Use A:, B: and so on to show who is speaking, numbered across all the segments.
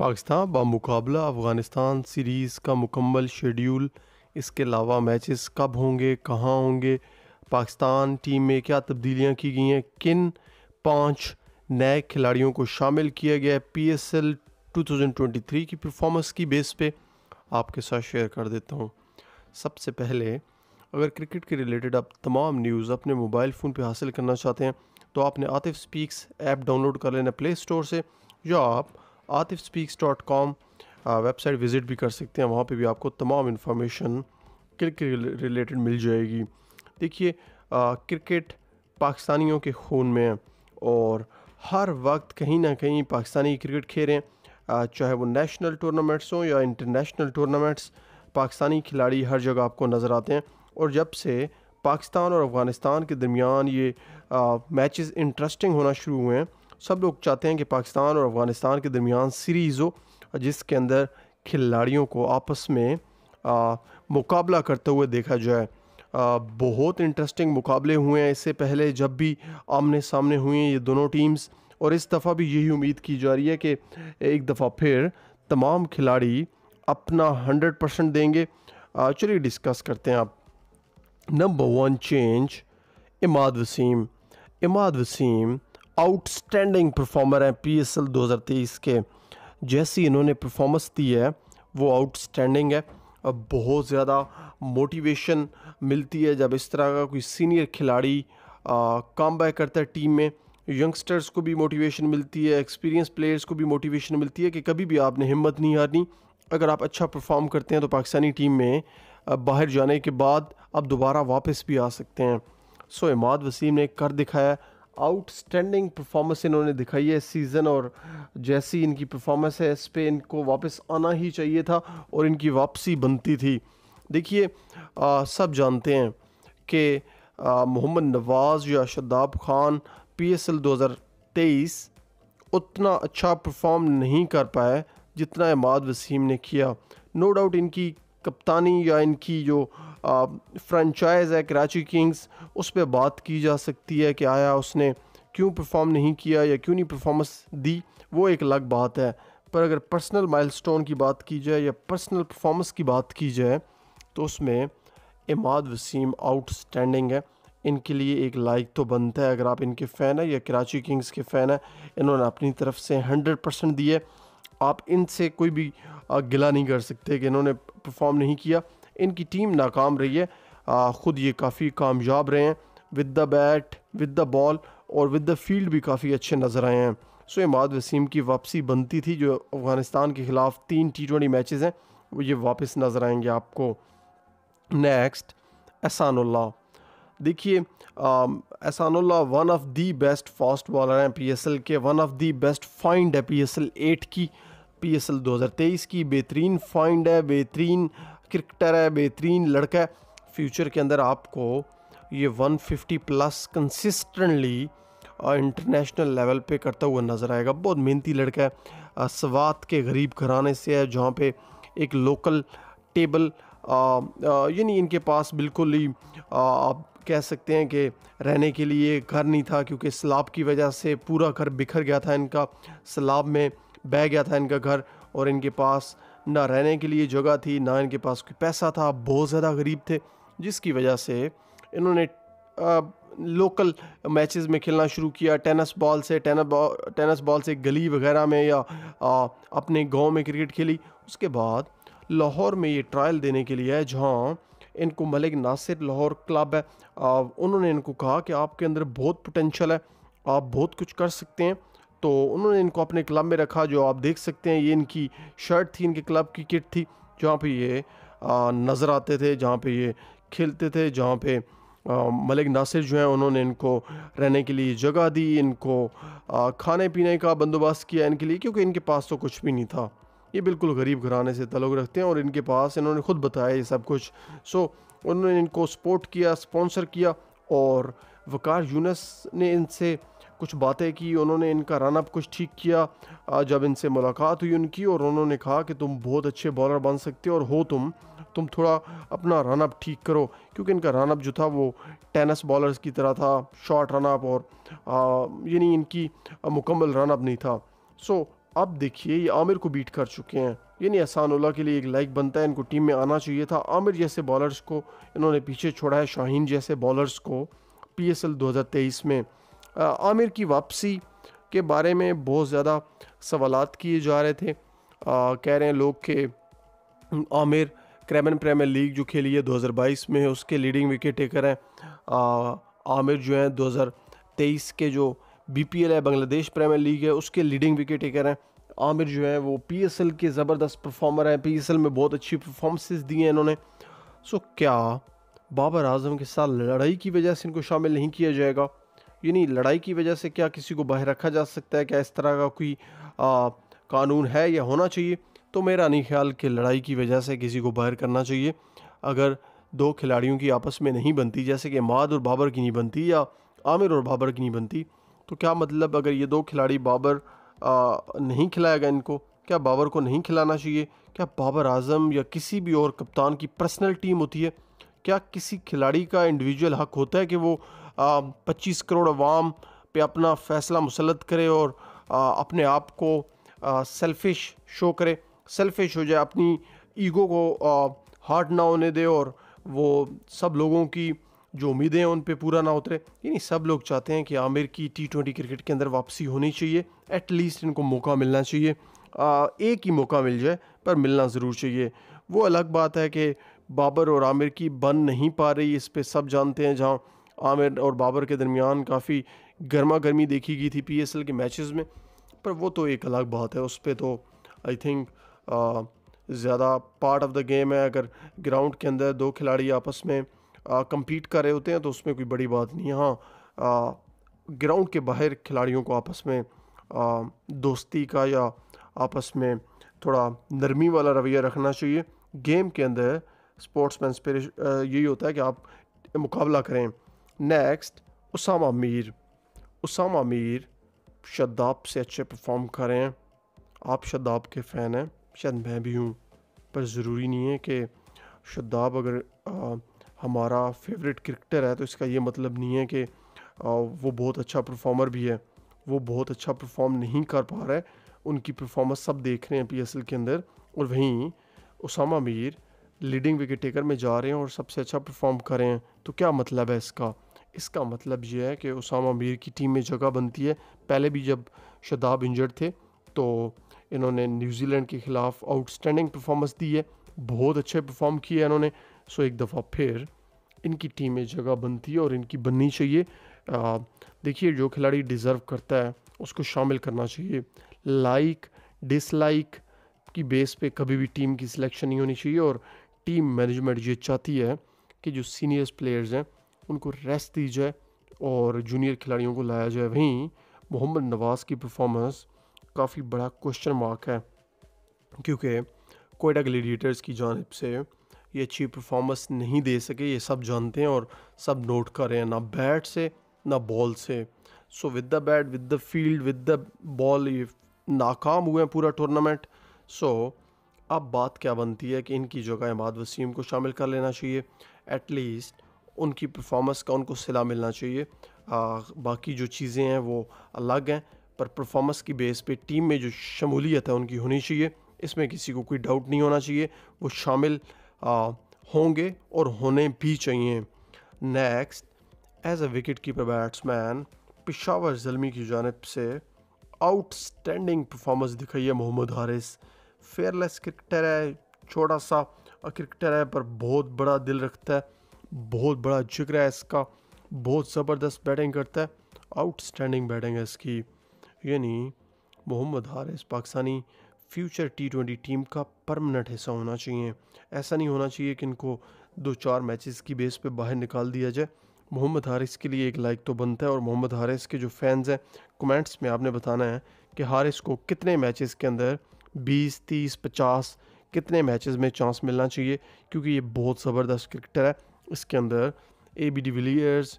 A: Pakistan बामुकाबला Afghanistan series का मुकम्मल schedule इसके अलावा मैचेस कब होंगे कहाँ होंगे पाकिस्तान टीम में क्या तब्दीलियाँ की गई हैं किन पाँच नए खिलाड़ियों को शामिल किया गया है P S L two thousand twenty three की परफॉर्मेंस की बेस पे आपके साथ शेयर कर देता हूँ सबसे पहले अगर क्रिकेट के रिलेटेड आप तमाम न्यूज़ अपने मोबाइल फ़ोन पर हासिल करना चाहते हैं तो आपने आतिफ स्पीक्स ऐप डाउनलोड कर लेना प्ले स्टोर से या आप Atif speaks dot com website visit भी कर सकते हैं वहाँ पे भी आपको तमाम इन्फॉर्मेशन क्रिकेट रिलेटेड मिल जाएगी देखिए क्रिकेट पाकिस्तानियों के खून में है और हर वक्त कहीं ना कहीं पाकिस्तानी क्रिकेट खेलें चाहे वो नेशनल टूर्नामेंट्स हों या इंटरनेशनल टूर्नामेंट्स पाकिस्तानी खिलाड़ी हर जगह आपको नज़र आते हैं और जब से पाकिस्तान और अफ़गानिस्तान के दरमियान ये मैचेस इंटरेस्टिंग होना शुरू हुए हैं सब लोग चाहते हैं कि पाकिस्तान और अफ़गानिस्तान के दरमियान सीरीज़ हो जिसके अंदर खिलाड़ियों को आपस में आ, मुकाबला करते हुए देखा जाए बहुत इंटरेस्टिंग मुकाबले हुए हैं इससे पहले जब भी आमने सामने हुए हैं ये दोनों टीम्स और इस दफ़ा भी यही उम्मीद की जा रही है कि एक दफ़ा फिर तमाम खिलाड़ी अपना हंड्रेड परसेंट देंगे चलिए डिस्कस करते हैं आप number one change Imad Wasim Imad Wasim outstanding performer हैं पी एस एल दो हज़ार तेईस के जैसी इन्होंने परफॉर्मेंस दी है वो आउटस्टैंडिंग है बहुत ज़्यादा मोटिवेशन मिलती है जब इस तरह का कोई सीनियर खिलाड़ी काम बैक करता है टीम में यंगस्टर्स को भी मोटिवेशन मिलती है एक्सपीरियंस प्लेयर्स को भी मोटिवेशन मिलती है कि कभी भी आपने हिम्मत नहीं हारनी अगर आप अच्छा परफॉर्म करते हैं तो पाकिस्तानी टीम में बाहर जाने के बाद आप दोबारा वापस भी आ सकते हैं सो इमाद वसीम ने कर दिखाया आउटस्टैंडिंग परफॉर्मेंस इन्होंने दिखाई है इस सीज़न और जैसी इनकी परफॉर्मेंस है इस पर इनको वापस आना ही चाहिए था और इनकी वापसी बनती थी देखिए सब जानते हैं कि मोहम्मद नवाज़ या Shadab Khan P S L दो हज़ार तेईस उतना अच्छा परफॉर्म नहीं कर पाए जितना इमाद वसीम ने किया नो डाउट इनकी कप्तानी या इनकी जो फ्रेंचाइज़ है कराची किंग्स उस पर बात की जा सकती है कि आया उसने क्यों परफॉर्म नहीं किया या क्यों नहीं परफॉर्मेंस दी वो एक अलग बात है पर अगर पर्सनल माइलस्टोन की बात की जाए या पर्सनल परफॉर्मेंस की बात की जाए तो उसमें इमाद वसीम आउटस्टैंडिंग है इनके लिए एक लाइक तो बनता है अगर आप इनके फ़ैन हैं या कराची किंग्स के फ़ैन हैं इन्होंने अपनी तरफ से हंड्रेड परसेंट दिए आप इनसे कोई भी गिला नहीं कर सकते कि इन्होंने परफॉर्म नहीं किया इनकी टीम नाकाम रही है आ, खुद ये काफ़ी कामयाब रहे हैं with the bat with the ball और विद द फील्ड भी काफ़ी अच्छे नज़र आए हैं सो इमाद वसीम की वापसी बनती थी जो अफ़गानिस्तान के ख़िलाफ़ तीन टी ट्वेंटी मैचेज़ हैं वो ये वापस नज़र आएंगे आपको नेक्स्ट एहसानुल्ला देखिए Ehsanullah one of the best fast bowler हैं पीएसएल के one of the best find है पीएसएल एट की पीएसएल 2023 की बेहतरीन फाइंड है बेहतरीन क्रिकेटर है बेहतरीन लड़का है फ्यूचर के अंदर आपको ये 150 प्लस कंसिस्टेंटली इंटरनेशनल लेवल पे करता हुआ नज़र आएगा बहुत मेहनती लड़का है uh, सवात के गरीब घराने से है जहाँ पे एक लोकल टेबल uh, uh, यानी इनके पास बिल्कुल ही आप कह सकते हैं कि रहने के लिए घर नहीं था क्योंकि सलाब की वजह से पूरा घर बिखर गया था इनका सलाब में बह गया था इनका घर और इनके पास ना रहने के लिए जगह थी ना इनके पास कोई पैसा था बहुत ज़्यादा गरीब थे जिसकी वजह से इन्होंने लोकल मैचेस में खेलना शुरू किया टेनिस बॉल से टेनिस बॉल टेनिस बॉल से गली वगैरह में या आ, अपने गांव में क्रिकेट खेली उसके बाद लाहौर में ये ट्रायल देने के लिए है जहाँ इनको मलिक नासिर लाहौर क्लब है आ, उन्होंने इनको कहा कि आपके अंदर बहुत पोटेंशल है आप बहुत कुछ कर सकते हैं तो उन्होंने इनको अपने क्लब में रखा जो आप देख सकते हैं ये इनकी शर्ट थी इनके क्लब की किट थी जहाँ पे ये नज़र आते थे जहाँ पे ये खेलते थे जहाँ पे मलिक नासिर जो हैं उन्होंने इनको रहने के लिए जगह दी इनको आ, खाने पीने का बंदोबस्त किया इनके लिए क्योंकि इनके पास तो कुछ भी नहीं था ये बिल्कुल गरीब घराने से तलुक रखते हैं और इनके पास इन्होंने ख़ुद बताया ये सब कुछ सो उन्होंने इनको सपोर्ट किया स्पॉन्सर किया और वकार यूनस ने इनसे कुछ बातें की उन्होंने इनका रनअप कुछ ठीक किया जब इनसे मुलाकात हुई उनकी और उन्होंने कहा कि तुम बहुत अच्छे बॉलर बन सकते हो और हो तुम तुम थोड़ा अपना रनअप ठीक करो क्योंकि इनका रनअप जो था वो टेनिस बॉलर्स की तरह था शॉर्ट रनअप और यानी इनकी मुकम्मल रनअप नहीं था सो अब देखिए ये आमिर को बीट कर चुके हैं यानी उल्ला के लिए एक लाइक बनता है इनको टीम में आना चाहिए था आमिर जैसे बॉलर्स को इन्होंने पीछे छोड़ा है शाहीन जैसे बॉलर्स को हज़ार तेईस में आमिर की वापसी के बारे में बहुत ज़्यादा सवाल किए जा रहे थे आ, कह रहे हैं लोग के आमिर क्रेमन प्रेमियर लीग जो खेली है 2022 में उसके लीडिंग विकेट टेकर हैं आमिर जो हैं 2023 के जो एल है बांग्लादेश प्रेमियर लीग है उसके लीडिंग विकेट टेकर हैं आमिर जो हैं वो एल के ज़बरदस्त परफॉर्मर हैं एल में बहुत अच्छी परफॉर्मेंसेस दी हैं इन्होंने सो क्या बाबर आजम के साथ लड़ाई की वजह से इनको शामिल नहीं किया जाएगा यानी लड़ाई की वजह से क्या किसी को बाहर रखा जा सकता है क्या इस तरह का कोई कानून है या होना चाहिए तो मेरा नहीं ख्याल कि लड़ाई की वजह से किसी को बाहर करना चाहिए अगर दो खिलाड़ियों की आपस में नहीं बनती जैसे कि माद और बाबर की नहीं बनती या आमिर और बाबर की नहीं बनती तो क्या मतलब अगर ये दो खिलाड़ी बाबर आ, नहीं खिलाएगा इनको क्या बाबर को नहीं खिलाना चाहिए क्या बाबर आजम या किसी भी और कप्तान की पर्सनल टीम होती है क्या किसी खिलाड़ी का इंडिविजुअल हक होता है कि वो पच्चीस करोड़ अवाम पे अपना फ़ैसला मुसलत करे और आ, अपने आप को सेल्फिश शो करे सेल्फिश हो जाए अपनी ईगो को हार्ट ना होने दे और वो सब लोगों की जो उम्मीदें हैं उन पर पूरा ना उतरे यानी सब लोग चाहते हैं कि आमिर की टी ट्वेंटी क्रिकेट के अंदर वापसी होनी चाहिए एटलीस्ट इनको मौका मिलना चाहिए आ, एक ही मौका मिल जाए पर मिलना ज़रूर चाहिए वो अलग बात है कि बाबर और आमिर की बन नहीं पा रही इस पर सब जानते हैं जहाँ आमिर और बाबर के दरमियान काफ़ी गर्मा गर्मी देखी गई थी पी के मैचेस में पर वो तो एक अलग बात है उस पर तो आई थिंक ज़्यादा पार्ट ऑफ द गेम है अगर ग्राउंड के अंदर दो खिलाड़ी आपस में कंपीट कर रहे होते हैं तो उसमें कोई बड़ी बात नहीं हाँ ग्राउंड के बाहर खिलाड़ियों को आपस में आ, दोस्ती का या आपस में थोड़ा नरमी वाला रवैया रखना चाहिए गेम के अंदर मैन स्पिरिट uh, यही होता है कि आप मुकाबला करें नेक्स्ट उसामा मीर उसामा मीर शदाब से अच्छे परफॉर्म करें आप शदाब के फ़ैन हैं शायद मैं भी हूँ पर ज़रूरी नहीं है कि शदाब अगर आ, हमारा फेवरेट क्रिकेटर है तो इसका ये मतलब नहीं है कि आ, वो बहुत अच्छा परफॉर्मर भी है वो बहुत अच्छा परफॉर्म नहीं कर पा रहा है उनकी परफॉर्मेंस सब देख रहे हैं पी के अंदर और वहीं Usama Mir leading wicket taker में जा रहे हैं और सबसे अच्छा परफॉर्म कर रहे हैं तो क्या मतलब है इसका इसका मतलब यह है कि उसामा मीर की टीम में जगह बनती है पहले भी जब शदाब इंजर्ड थे तो इन्होंने न्यूजीलैंड के ख़िलाफ़ आउटस्टैंडिंग परफॉर्मेंस दी है बहुत अच्छे परफॉर्म किए इन्होंने सो एक दफ़ा फिर इनकी टीम में जगह बनती है और इनकी बननी चाहिए देखिए जो खिलाड़ी डिज़र्व करता है उसको शामिल करना चाहिए लाइक डिसलाइक की बेस पे कभी भी टीम की सिलेक्शन नहीं होनी चाहिए और टीम मैनेजमेंट ये चाहती है कि जो सीनियर्स प्लेयर्स हैं उनको रेस्ट दी जाए और जूनियर खिलाड़ियों को लाया जाए वहीं मोहम्मद नवाज़ की परफॉर्मेंस काफ़ी बड़ा क्वेश्चन मार्क है क्योंकि कोयटा ग्लीडिएटर्स की जानब से ये अच्छी परफॉर्मेंस नहीं दे सके ये सब जानते हैं और सब नोट कर रहे हैं ना बैट से ना बॉल से so with the bat with the field with the ball ये नाकाम हुए हैं पूरा टूर्नामेंट सो so, अब बात क्या बनती है कि इनकी जगह इमाद वसीम को शामिल कर लेना चाहिए एटलीस्ट उनकी परफॉर्मेंस का उनको सिला मिलना चाहिए आ, बाकी जो चीज़ें हैं वो अलग हैं पर परफॉर्मेंस की बेस पे टीम में जो शमूलियत है उनकी होनी चाहिए इसमें किसी को कोई डाउट नहीं होना चाहिए वो शामिल आ, होंगे और होने भी चाहिए next as a wicket keeper batsman Peshawar Zalmi की जानब से आउटस्टैंडिंग परफॉर्मेंस दिखाई है मोहम्मद हारिस फेयरलेस क्रिकेटर है छोटा सा क्रिकेटर है पर बहुत बड़ा दिल रखता है बहुत बड़ा जिक्र है इसका बहुत ज़बरदस्त बैटिंग करता है आउटस्टैंडिंग बैटिंग है इसकी यानी Mohammad Haris Pakistani future T twenty team का परमानेंट हिस्सा होना चाहिए ऐसा नहीं होना चाहिए कि इनको दो चार मैचेस की बेस पे बाहर निकाल दिया जाए मोहम्मद हारिस के लिए एक लाइक तो बनता है और मोहम्मद हारिस के जो फैंस हैं कमेंट्स में आपने बताना है कि हारिस को कितने मैचेस के अंदर बीस तीस पचास कितने मैचेस में चांस मिलना चाहिए क्योंकि ये बहुत ज़बरदस्त क्रिकेटर है इसके अंदर A B de Villiers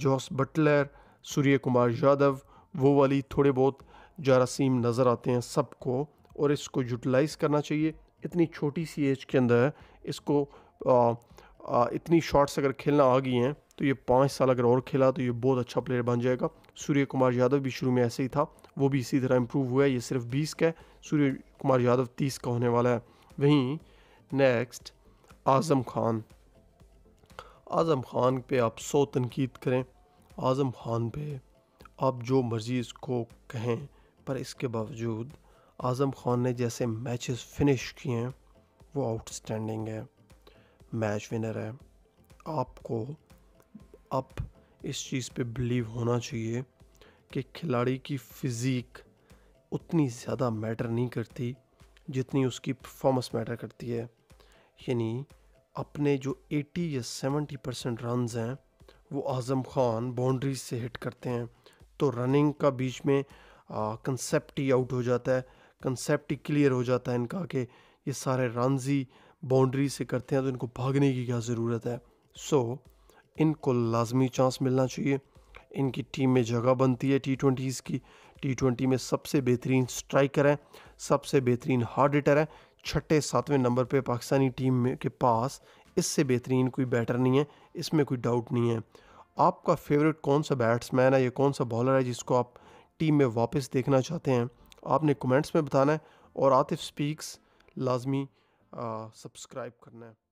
A: Jos Buttler Surya Kumar Yadav वो वाली थोड़े बहुत जरासीम नज़र आते हैं सबको और इसको यूटिलाइज़ करना चाहिए इतनी छोटी सी एज के अंदर इसको आ, आ, इतनी शॉट्स अगर खेलना आ गई हैं तो ये पाँच साल अगर और खेला तो ये बहुत अच्छा प्लेयर बन जाएगा सूर्य कुमार यादव भी शुरू में ऐसे ही था वो भी इसी तरह इम्प्रूव हुआ है ये सिर्फ बीस का है सूर्य कुमार यादव तीस का होने वाला है वहीं नेक्स्ट आज़म खान आज़म खान पर आप सौ तनकीद करें आज़म खान पर आप जो मर्ज़ी इसको कहें पर इसके बावजूद आज़म खान ने जैसे मैचेस फिनिश किए हैं वो आउटस्टैंडिंग है मैच विनर है आपको आप इस चीज़ पे बिलीव होना चाहिए कि खिलाड़ी की फिज़ीक उतनी ज़्यादा मैटर नहीं करती जितनी उसकी परफॉर्मेंस मैटर करती है यानी अपने जो 80 या 70 परसेंट रनज हैं वो आज़म खान बाउंड्रीज से हिट करते हैं तो रनिंग का बीच में कंसेप्ट ही आउट हो जाता है कंसेप्ट ही क्लियर हो जाता है इनका कि ये सारे रनज ही बाउंड्री से करते हैं तो इनको भागने की क्या ज़रूरत है सो so, इनको लाजमी चांस मिलना चाहिए इनकी टीम में जगह बनती है टी ट्वेंटीज़ की टी ट्वेंटी में सबसे बेहतरीन स्ट्राइकर हैं सबसे बेहतरीन हार्ड हिटर हैं छठे सातवें नंबर पे पाकिस्तानी टीम में के पास इससे बेहतरीन कोई बैटर नहीं है इसमें कोई डाउट नहीं है आपका फेवरेट कौन सा बैट्समैन है या कौन सा बॉलर है जिसको आप टीम में वापस देखना चाहते हैं आपने कमेंट्स में बताना है और आतिफ स्पीक्स लाजमी सब्सक्राइब करना है